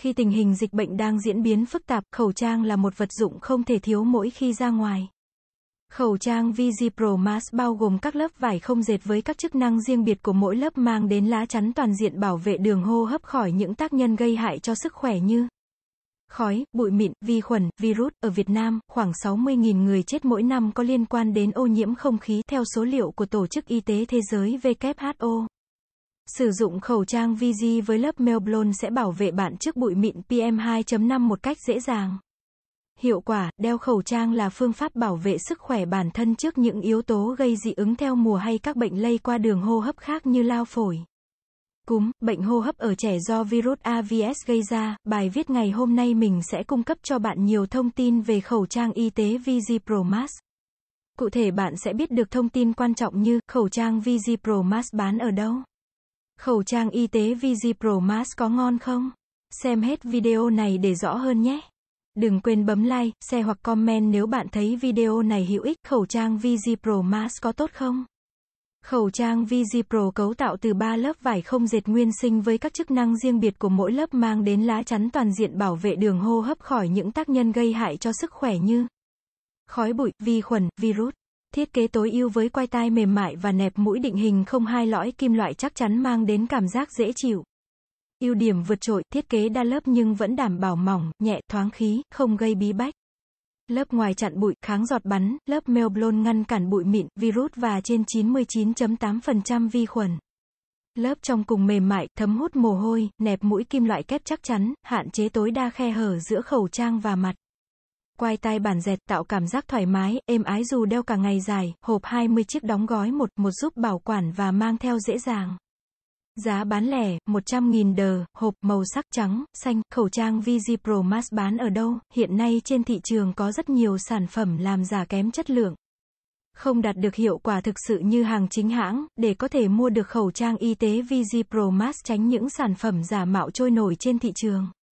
Khi tình hình dịch bệnh đang diễn biến phức tạp, khẩu trang là một vật dụng không thể thiếu mỗi khi ra ngoài. Khẩu trang VG Pro Mask bao gồm các lớp vải không dệt với các chức năng riêng biệt của mỗi lớp mang đến lá chắn toàn diện bảo vệ đường hô hấp khỏi những tác nhân gây hại cho sức khỏe như khói, bụi mịn, vi khuẩn, virus. Ở Việt Nam, khoảng 60.000 người chết mỗi năm có liên quan đến ô nhiễm không khí theo số liệu của Tổ chức Y tế Thế giới WHO. Sử dụng khẩu trang VG với lớp Melblon sẽ bảo vệ bạn trước bụi mịn PM2.5 một cách dễ dàng. Hiệu quả, đeo khẩu trang là phương pháp bảo vệ sức khỏe bản thân trước những yếu tố gây dị ứng theo mùa hay các bệnh lây qua đường hô hấp khác như lao phổi. Cúm, bệnh hô hấp ở trẻ do virus AVS gây ra, bài viết ngày hôm nay mình sẽ cung cấp cho bạn nhiều thông tin về khẩu trang y tế VG Pro Mask. Cụ thể bạn sẽ biết được thông tin quan trọng như khẩu trang VG Pro Mask bán ở đâu. Khẩu trang y tế VG Pro Max có ngon không? Xem hết video này để rõ hơn nhé. Đừng quên bấm like, share hoặc comment nếu bạn thấy video này hữu ích. Khẩu trang VG Pro Max có tốt không? Khẩu trang VG Pro cấu tạo từ 3 lớp vải không dệt nguyên sinh với các chức năng riêng biệt của mỗi lớp mang đến lá chắn toàn diện bảo vệ đường hô hấp khỏi những tác nhân gây hại cho sức khỏe như khói bụi, vi khuẩn, virus. Thiết kế tối ưu với quai tai mềm mại và nẹp mũi định hình không hai lõi kim loại chắc chắn mang đến cảm giác dễ chịu. Ưu điểm vượt trội, thiết kế đa lớp nhưng vẫn đảm bảo mỏng, nhẹ, thoáng khí, không gây bí bách. Lớp ngoài chặn bụi, kháng giọt bắn, lớp Melblon ngăn cản bụi mịn, virus và trên 99.8% vi khuẩn. Lớp trong cùng mềm mại, thấm hút mồ hôi, nẹp mũi kim loại kép chắc chắn, hạn chế tối đa khe hở giữa khẩu trang và mặt quai tai bản dẹt tạo cảm giác thoải mái, êm ái dù đeo cả ngày dài, hộp 20 chiếc đóng gói một, một giúp bảo quản và mang theo dễ dàng. Giá bán lẻ, 100.000 đờ, hộp màu sắc trắng, xanh, khẩu trang VG Pro Max bán ở đâu, hiện nay trên thị trường có rất nhiều sản phẩm làm giả kém chất lượng. Không đạt được hiệu quả thực sự như hàng chính hãng, để có thể mua được khẩu trang y tế VG Pro Max tránh những sản phẩm giả mạo trôi nổi trên thị trường.